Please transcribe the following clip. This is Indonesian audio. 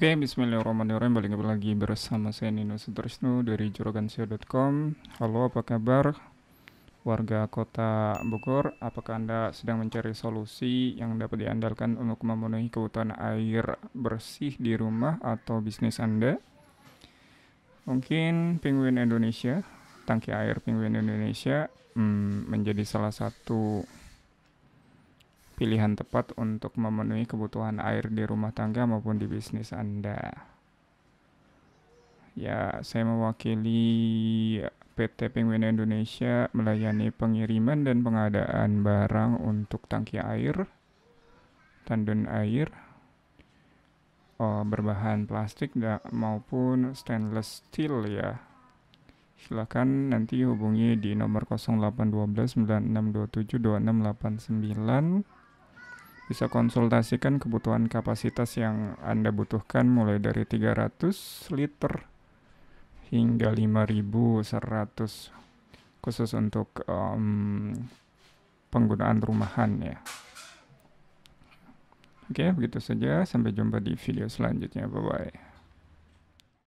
Oke, okay, bismillahirrahmanirrahim. Balik lagi bersama saya Nino Sutrisno dari juragansia.com. Halo, apa kabar? Warga kota Bogor, apakah Anda sedang mencari solusi yang dapat diandalkan untuk memenuhi kebutuhan air bersih di rumah atau bisnis Anda? Mungkin penguin Indonesia, tangki air penguin Indonesia hmm, menjadi salah satu pilihan tepat untuk memenuhi kebutuhan air di rumah tangga maupun di bisnis Anda. Ya, saya mewakili PT Penguin Indonesia melayani pengiriman dan pengadaan barang untuk tangki air, tandon air, berbahan plastik maupun stainless steel ya. Silakan nanti hubungi di nomor 0812 9627 2689 bisa konsultasikan kebutuhan kapasitas yang Anda butuhkan mulai dari 300 liter hingga 5100 khusus untuk um, penggunaan rumahan ya. Oke, begitu saja. Sampai jumpa di video selanjutnya. Bye-bye.